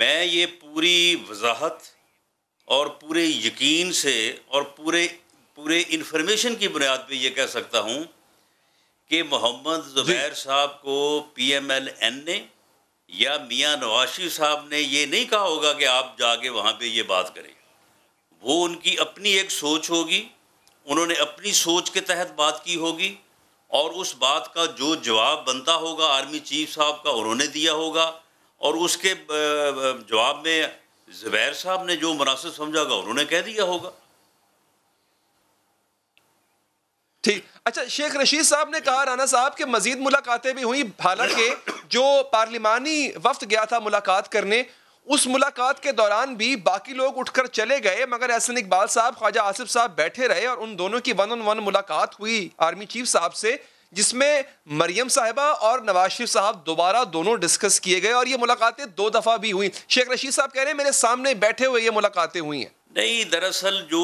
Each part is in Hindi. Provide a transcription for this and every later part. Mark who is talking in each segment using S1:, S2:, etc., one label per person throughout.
S1: मैं ये पूरी वजाहत और पूरे यकीन से और पूरे पूरे इन्फॉर्मेशन की बुनियाद पे ये कह सकता हूँ कि मोहम्मद ज़ुबैर साहब को पी एम एल एन ने या मियाँ नवाशी साहब ने ये नहीं कहा होगा कि आप जाके वहाँ पे ये बात करें वो उनकी अपनी एक सोच होगी उन्होंने अपनी सोच के तहत बात की होगी और उस बात का जो जवाब बनता होगा आर्मी चीफ साहब का उन्होंने दिया होगा और उसके जवाब में जुबैर साहब ने जो मुनासिब समझा होगा उन्होंने कह दिया होगा
S2: ठीक अच्छा शेख रशीद साहब ने कहा राना साहब के मजीद मुलाकातें भी हुई हालांकि जो पार्लिमानी वफ्त गया था मुलाकात करने उस मुलाकात के दौरान भी बाकी लोग उठकर चले गए मगर एहसन इकबाल साहब ख्वाजा आसिफ साहब बैठे रहे और उन दोनों की वन ऑन वन मुलाकात हुई आर्मी चीफ साहब से जिसमें मरियम साहिबा और नवाज शरीफ साहब दोबारा दोनों डिस्कस किए गए और ये मुलाकातें दो दफ़ा भी हुई शेख रशीद साहब कह रहे हैं मेरे सामने बैठे हुए ये मुलाकातें हुई हैं
S1: नहीं दरअसल जो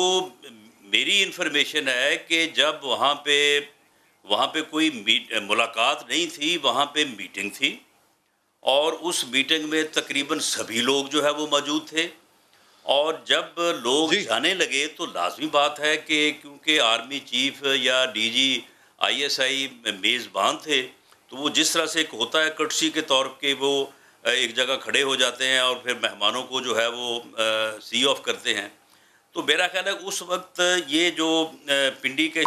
S1: मेरी इन्फॉर्मेशन है कि जब वहाँ पे वहाँ पे कोई मुलाकात नहीं थी वहाँ पे मीटिंग थी और उस मीटिंग में तकरीबन सभी लोग जो है वो मौजूद थे और जब लोग जाने लगे तो लाजमी बात है कि क्योंकि आर्मी चीफ या डीजी आईएसआई मेज़बान थे तो वो जिस तरह से एक होता है कटसी के तौर के वो एक जगह खड़े हो जाते हैं और फिर मेहमानों को जो है वो सी ऑफ करते हैं तो मेरा ख्याल है उस वक्त ये जो पिंडी के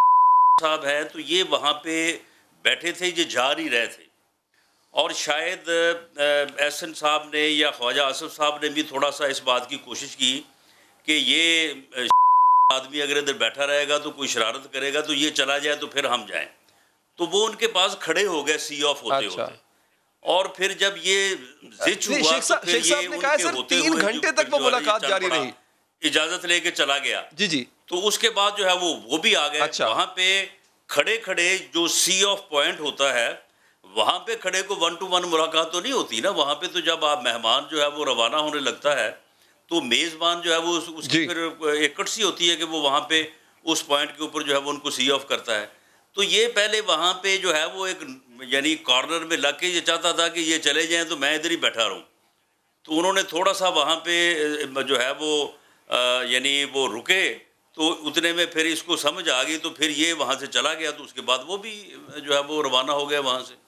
S1: साहब हैं तो ये वहाँ पे बैठे थे ये जा ही रहे थे और शायद एहसन साहब ने या ख्वाजा आसफ साहब ने भी थोड़ा सा इस बात की कोशिश की कि ये आदमी अगर इधर बैठा रहेगा तो कोई शरारत करेगा तो ये चला जाए तो फिर हम जाएं तो वो उनके पास खड़े हो गए सी ऑफ होते अच्छा। होते और फिर जब ये तो तीन घंटे तक वो मुलाकात जारी रही इजाजत लेके चला गया जी जी तो उसके बाद जो है वो वो भी आ गए अच्छा। पे खड़े खड़े जो सी ऑफ पॉइंट होता है वहां पे खड़े को वन टू वन मुलाकात तो नहीं होती ना वहां पे तो जब आप मेहमान जो है वो रवाना होने लगता है तो मेज़बान जो है वो उसकी फिर एक सी होती है कि वो वहाँ पे उस पॉइंट के ऊपर जो है वो उनको सी ऑफ करता है तो ये पहले वहाँ पे जो है वो एक यानी कॉर्नर में लग के ये चाहता था कि ये चले जाएँ तो मैं इधर ही बैठा रहूँ तो उन्होंने थोड़ा सा वहाँ पर जो है वो यानी वो रुके तो उतने में फिर इसको समझ आ गई तो फिर ये वहाँ से चला गया तो उसके बाद वो भी जो है वो रवाना हो गया वहाँ से